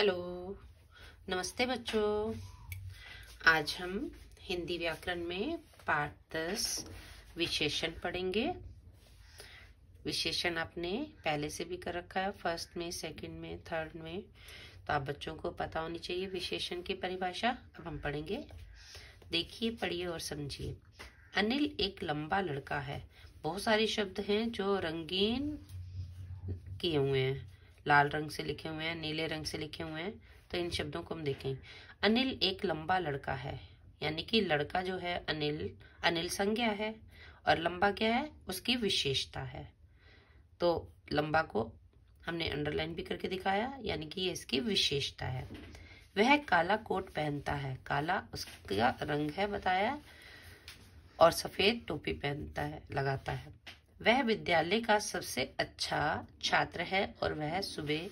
hello नमस्ते बच्चों आज हम हिंदी व्याकरण में पाठ दस विशेषण पढ़ेंगे विशेषण आपने पहले से भी कर रखा है फर्स्ट में सेकंड में थर्ड में तो आप बच्चों को पता होनी चाहिए विशेषण की परिभाषा अब हम पढ़ेंगे देखिए पढ़िए और समझिए अनिल एक लंबा लड़का है बहुत सारे शब्द हैं जो रंगीन किए हुए हैं लाल रंग से लिखे हुए हैं नीले रंग से लिखे हुए हैं तो इन शब्दों को हम देखें अनिल एक लंबा लड़का है यानी कि लड़का जो है अनिल अनिल संज्ञा है और लंबा क्या है उसकी विशेषता है तो लंबा को हमने अंडरलाइन भी करके दिखाया यानी कि ये इसकी विशेषता है वह काला कोट पहनता है काला उसका रंग है बताया और सफेद टोपी पहनता है लगाता है वह विद्यालय का सबसे अच्छा छात्र है और वह सुबह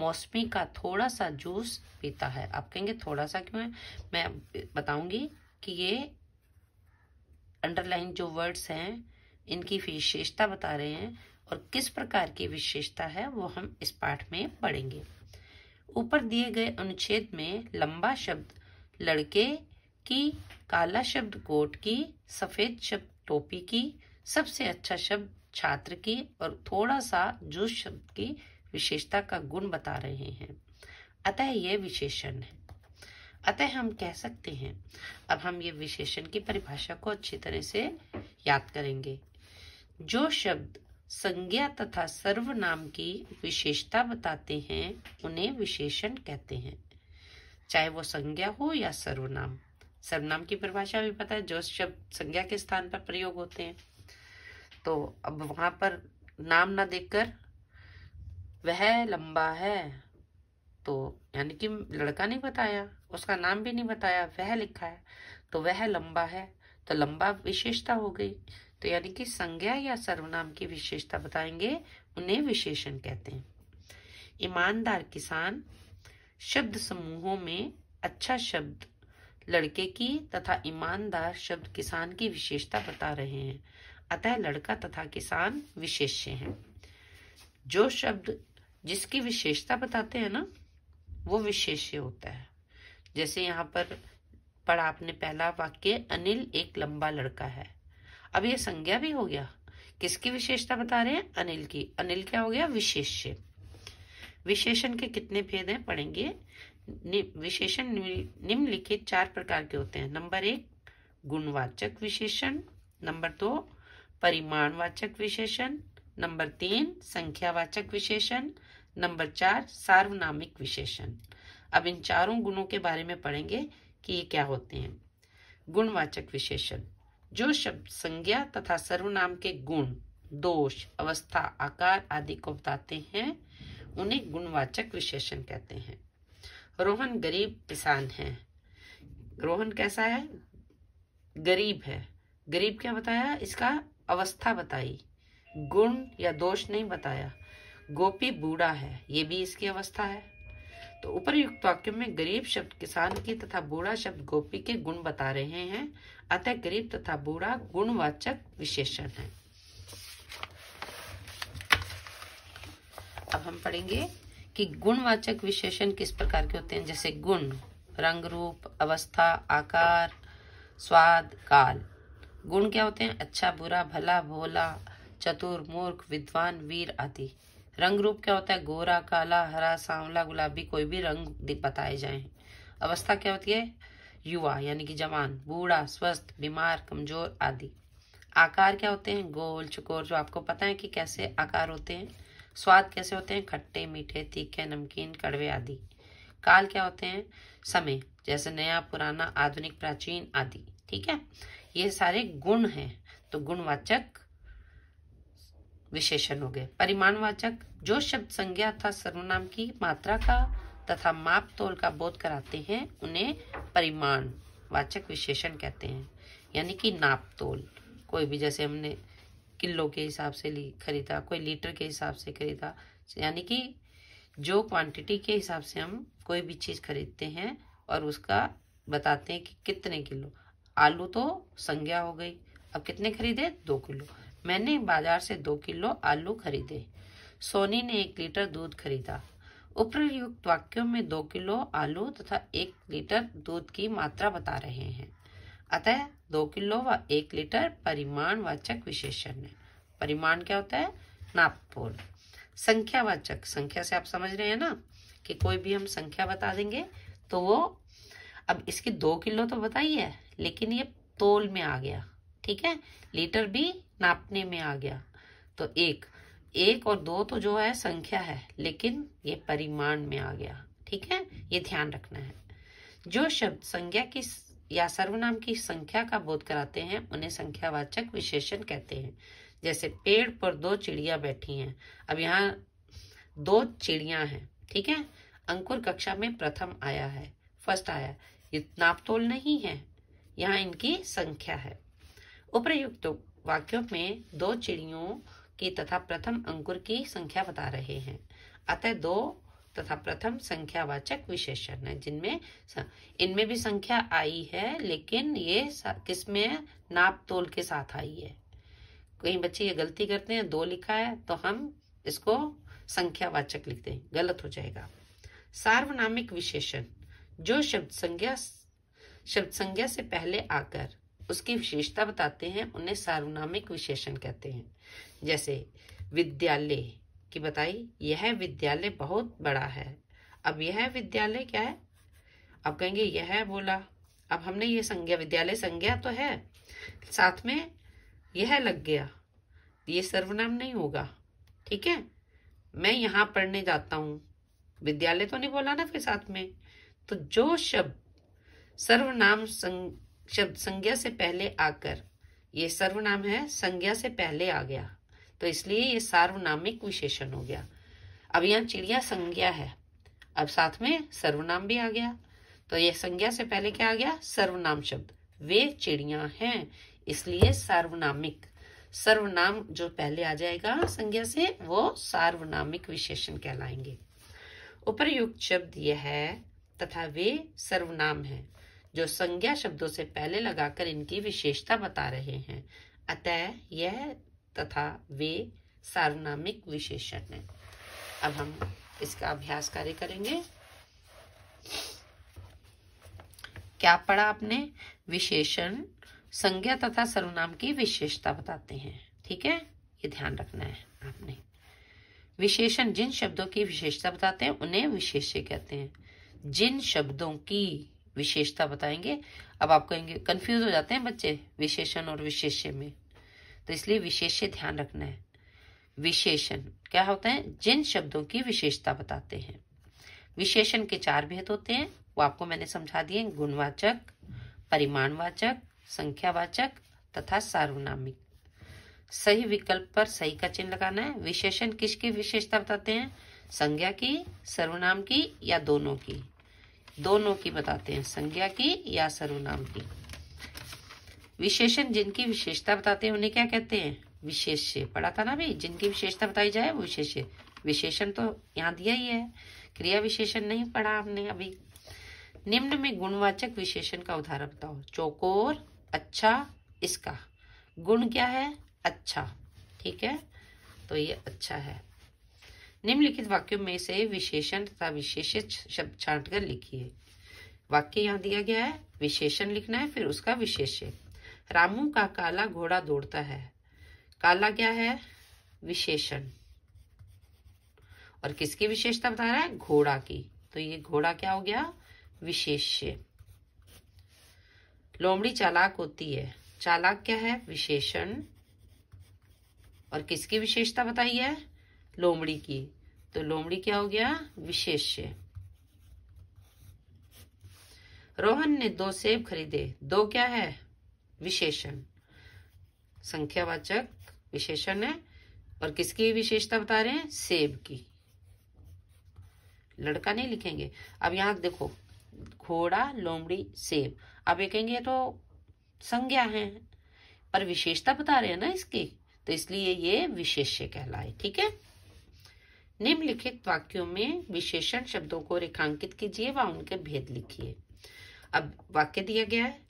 मौसमी का थोड़ा सा जूस पीता है आप कहेंगे थोड़ा सा क्यों है मैं बताऊंगी कि ये अंडरलाइन जो वर्ड्स हैं इनकी विशेषता बता रहे हैं और किस प्रकार की विशेषता है वो हम इस पाठ में पढ़ेंगे ऊपर दिए गए अनुच्छेद में लंबा शब्द लड़के की काला शब्द कोट की सफेद शब्द टोपी की सबसे अच्छा शब्द छात्र की और थोड़ा सा जो शब्द की विशेषता का गुण बता रहे हैं अतः ये विशेषण है अतः हम कह सकते हैं अब हम ये विशेषण की परिभाषा को अच्छी तरह से याद करेंगे जो शब्द संज्ञा तथा सर्वनाम की विशेषता बताते हैं उन्हें विशेषण कहते हैं चाहे वो संज्ञा हो या सर्वनाम सर्वनाम की परिभाषा भी पता है जो शब्द संज्ञा के स्थान पर प्रयोग होते हैं तो अब वहां पर नाम ना देखकर वह लंबा है तो यानी कि लड़का नहीं बताया उसका नाम भी नहीं बताया वह लिखा है तो वह लंबा है तो लंबा विशेषता हो गई तो यानी कि संज्ञा या सर्वनाम की विशेषता बताएंगे उन्हें विशेषण कहते हैं ईमानदार किसान शब्द समूहों में अच्छा शब्द लड़के की तथा ईमानदार शब्द किसान की विशेषता बता रहे हैं अतः लड़का तथा किसान विशेष्य हैं जो शब्द जिसकी विशेषता बताते हैं ना वो विशेष्य होता है जैसे यहाँ पर पढ़ा आपने पहला वाक्य अनिल एक लंबा लड़का है अब ये संज्ञा भी हो गया किसकी विशेषता बता रहे हैं अनिल की अनिल क्या हो गया विशेष्य विशेषण के कितने भेद हैं पढ़ेंगे विशेषण निम्नलिखित चार प्रकार के होते हैं नंबर एक गुणवाचक विशेषण नंबर दो तो, परिमाणवाचक विशेषण नंबर तीन संख्यावाचक विशेषण नंबर चार सार्वनामिक विशेषण अब इन चारों गुणों के बारे में पढ़ेंगे कि ये क्या होते हैं गुणवाचक विशेषण जो शब्द संज्ञा तथा सर्वनाम के गुण दोष अवस्था आकार आदि को बताते हैं उन्हें गुणवाचक विशेषण कहते हैं रोहन गरीब किसान है रोहन कैसा है गरीब है गरीब क्या बताया इसका अवस्था बताई गुण या दोष नहीं बताया गोपी बूढ़ा है ये भी इसकी अवस्था है तो उपरयुक्त वाक्य में गरीब शब्द किसान की तथा बूढ़ा शब्द गोपी के गुण बता रहे हैं अतः गरीब तथा बूढ़ा गुणवाचक विशेषण है अब हम पढ़ेंगे कि गुणवाचक विशेषण किस प्रकार के होते हैं जैसे गुण रंग रूप अवस्था आकार स्वाद काल गुण क्या होते हैं अच्छा बुरा भला भोला चतुर मूर्ख विद्वान वीर आदि रंग रूप क्या होता है गोरा काला हरा सांवला गुलाबी कोई भी रंग बताए जाए अवस्था क्या होती है युवा यानी कि जवान बूढ़ा स्वस्थ बीमार कमजोर आदि आकार क्या होते हैं गोल चकोर जो आपको पता है कि कैसे आकार होते हैं स्वाद कैसे होते हैं खट्टे मीठे तीखे नमकीन कड़वे आदि काल क्या होते हैं समय जैसे नया पुराना आधुनिक प्राचीन आदि ठीक है ये सारे गुण हैं तो गुणवाचक विशेषण हो गए परिमाणवाचक जो शब्द संज्ञा अर्थात सर्वनाम की मात्रा का तथा माप तोल का बोध कराते हैं उन्हें परिमाण वाचक विशेषण कहते हैं यानी कि नाप तोल कोई भी जैसे हमने किलो के हिसाब से खरीदा कोई लीटर के हिसाब से खरीदा यानी कि जो क्वांटिटी के हिसाब से हम कोई भी चीज़ खरीदते हैं और उसका बताते हैं कि कितने किलो आलू तो संज्ञा हो गई अब कितने खरीदे दो किलो मैंने बाजार से दो किलो आलू खरीदे सोनी ने एक लीटर दूध खरीदा उपर्युक्त वाक्यों में दो किलो आलू तथा एक लीटर दूध की मात्रा बता रहे हैं अतः दो किलो व एक लीटर परिमाण वाचक विशेषण है परिमाण क्या होता है नापतोल संख्यावाचक संख्या से आप समझ रहे हैं ना कि कोई भी हम संख्या बता देंगे तो वो अब इसकी दो किलो तो बताइए लेकिन ये तोल में आ गया ठीक है लीटर भी नापने में आ गया तो एक एक और दो तो जो है संख्या है लेकिन ये परिमाण में आ गया ठीक है ये ध्यान रखना है जो शब्द संज्ञा की या सर्वनाम की संख्या का बोध कराते हैं उन्हें संख्यावाचक विशेषण कहते हैं जैसे पेड़ पर दो चिड़िया बैठी हैं अब यहाँ दो चिड़िया हैं ठीक है अंकुर कक्षा में प्रथम आया है फर्स्ट आया ये नापतोल नहीं है यहाँ इनकी संख्या है उपरयुक्त वाक्यों में दो चिड़ियों की तथा प्रथम अंकुर की संख्या बता रहे हैं अतः दो तथा प्रथम संख्यावाचक विशेषण है जिनमें इनमें भी संख्या आई है लेकिन ये किसमें नाप तोल के साथ आई है कहीं बच्चे ये गलती करते हैं दो लिखा है तो हम इसको संख्यावाचक लिखते हैं गलत हो जाएगा सार्वनामिक विशेषण जो शब्द संज्ञा शब्द संज्ञा से पहले आकर उसकी विशेषता बताते हैं उन्हें सार्वनामिक विशेषण कहते हैं जैसे विद्यालय की बताई यह विद्यालय बहुत बड़ा है अब यह विद्यालय क्या है अब कहेंगे यह बोला अब हमने ये संज्ञा विद्यालय संज्ञा तो है साथ में यह लग गया ये सर्वनाम नहीं होगा ठीक है मैं यहाँ पढ़ने जाता हूँ विद्यालय तो नहीं बोला ना फिर साथ में तो जो शब्द सर्वनाम शब्द संज्ञा से पहले आकर ये सर्वनाम है संज्ञा से पहले आ गया तो इसलिए ये सार्वनामिक विशेषण हो गया अब यहाँ चिड़िया संज्ञा है अब साथ में सर्वनाम भी आ गया तो ये संज्ञा से पहले क्या आ गया सर्वनाम शब्द वे चिड़िया हैं इसलिए सार्वनामिक सर्वनाम जो पहले आ जाएगा संज्ञा से वो सार्वनामिक विशेषण कहलाएंगे उपरयुक्त शब्द यह है तथा वे सर्वनाम है जो संज्ञा शब्दों से पहले लगाकर इनकी विशेषता बता रहे हैं अतः यह तथा वे सार्वनामिक विशेषण है अब हम इसका अभ्यास कार्य करेंगे क्या पढ़ा आपने विशेषण संज्ञा तथा सर्वनाम की विशेषता बताते हैं ठीक है ये ध्यान रखना है आपने विशेषण जिन शब्दों की विशेषता बताते हैं उन्हें विशेष्य कहते हैं जिन शब्दों की विशेषता बताएंगे अब आप कहेंगे कंफ्यूज हो जाते हैं बच्चे विशेषण और विशेष्य में तो इसलिए विशेष्य ध्यान रखना है विशेषण क्या होता है जिन शब्दों की विशेषता बताते हैं विशेषण के चार भेद होते हैं वो आपको मैंने समझा दिए गुणवाचक परिमाणवाचक संख्यावाचक तथा सार्वनामिक सही विकल्प पर सही का चिन्ह लगाना है विशेषण किसकी विशेषता बताते हैं संज्ञा की सर्वनाम की या दोनों की दोनों की बताते हैं संज्ञा की या सर्वनाम की विशेषण जिनकी विशेषता बताते हैं उन्हें क्या कहते हैं विशेष्य पढ़ा था ना भी जिनकी विशेषता बताई जाए वो विशेष्य विशेषण तो यहाँ दिया ही है क्रिया विशेषण नहीं पढ़ा हमने अभी निम्न में गुणवाचक विशेषण का उदाहरण बताओ चौकोर अच्छा इसका गुण क्या है अच्छा ठीक है तो ये अच्छा है निम्नलिखित वाक्यों में से विशेषण तथा विशेष शब्द छाट कर लिखिए वाक्य यहाँ दिया गया है विशेषण लिखना है फिर उसका विशेष्य रामू का काला घोड़ा दौड़ता है काला क्या है विशेषण और किसकी विशेषता बता रहा है घोड़ा की तो ये घोड़ा क्या हो गया विशेष्य लोमड़ी चालाक होती है चालाक क्या है विशेषण और किसकी विशेषता बताई है लोमड़ी की तो लोमड़ी क्या हो गया विशेष्य रोहन ने दो सेब खरीदे दो क्या है विशेषण संख्यावाचक विशेषण है और किसकी विशेषता बता रहे हैं सेब की लड़का नहीं लिखेंगे अब यहां देखो घोड़ा लोमड़ी सेब अब ये कहेंगे तो संज्ञा है पर विशेषता बता रहे हैं ना इसकी तो इसलिए ये विशेष्य कहलाए ठीक है निम्नलिखित वाक्यों में विशेषण शब्दों को रेखांकित कीजिए व उनके भेद लिखिए अब वाक्य दिया गया है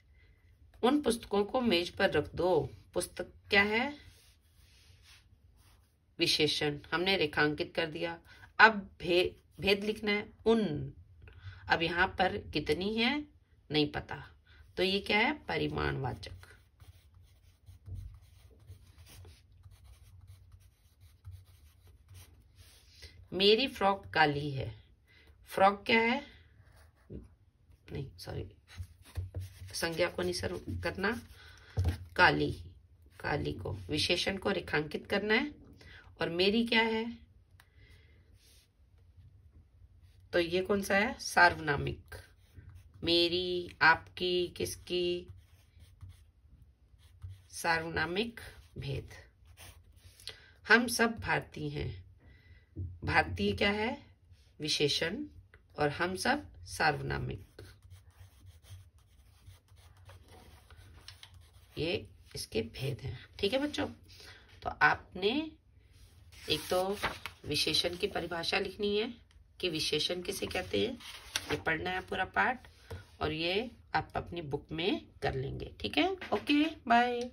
उन पुस्तकों को मेज पर रख दो पुस्तक क्या है विशेषण हमने रेखांकित कर दिया अब भे, भेद लिखना है उन अब यहाँ पर कितनी है नहीं पता तो ये क्या है परिमाणवाचक मेरी फ्रॉक काली है फ्रॉक क्या है नहीं सॉरी संज्ञा को नहीं सर करना काली काली को विशेषण को रेखांकित करना है और मेरी क्या है तो ये कौन सा है सार्वनामिक मेरी आपकी किसकी सार्वनामिक भेद हम सब भारतीय हैं भारतीय क्या है विशेषण और हम सब सार्वनामिक ये इसके भेद हैं ठीक है बच्चों तो आपने एक तो विशेषण की परिभाषा लिखनी है कि विशेषण किसे कहते हैं ये पढ़ना है पूरा पाठ और ये आप अपनी बुक में कर लेंगे ठीक है ओके बाय